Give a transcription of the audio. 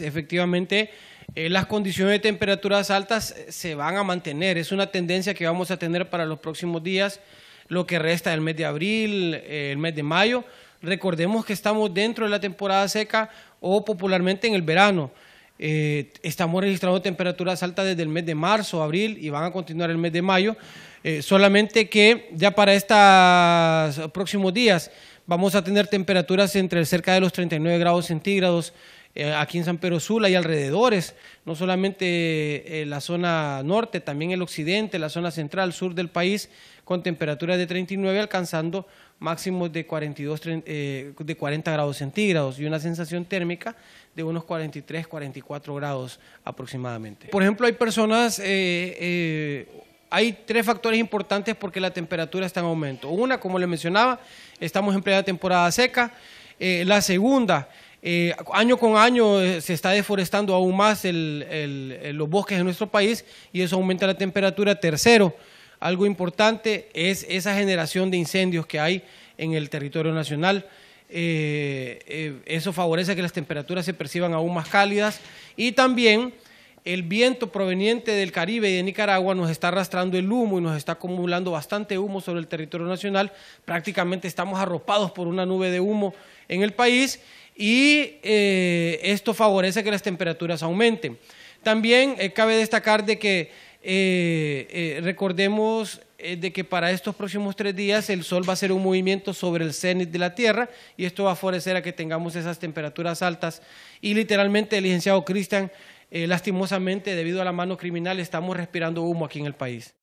efectivamente eh, las condiciones de temperaturas altas eh, se van a mantener. Es una tendencia que vamos a tener para los próximos días, lo que resta del mes de abril, eh, el mes de mayo. Recordemos que estamos dentro de la temporada seca o popularmente en el verano. estamos registrando temperaturas altas desde el mes de marzo, abril y van a continuar el mes de mayo. solamente que ya para estos próximos días vamos a tener temperaturas entre cerca de los 39 grados centígrados eh, aquí en San Pedro Sula y alrededores, no solamente eh, la zona norte, también el occidente, la zona central, sur del país, con temperaturas de 39 alcanzando máximos de 42 eh, de 40 grados centígrados y una sensación térmica de unos 43 44 grados aproximadamente. Por ejemplo, hay personas hay tres factores importantes porque la temperatura está en aumento. Una, como le mencionaba, estamos en plena temporada seca. la segunda eh, año con año eh, se está deforestando aún más eh, los bosques en nuestro país y eso aumenta la temperatura. Tercero, algo importante es esa generación de incendios que hay en el territorio nacional. eso favorece que las temperaturas se perciban aún más cálidas y también el viento proveniente del Caribe y de Nicaragua nos está arrastrando el humo y nos está acumulando bastante humo sobre el territorio nacional. Prácticamente estamos arropados por una nube de humo en el país y eh, esto favorece que las temperaturas aumenten. También eh, cabe destacar de que eh, recordemos de que para estos próximos tres días el Sol va a hacer un movimiento sobre el cenit de la Tierra y esto va a favorecer a que tengamos esas temperaturas altas. Y literalmente el licenciado Cristian eh, lastimosamente, debido a la mano criminal, estamos respirando humo aquí en el país.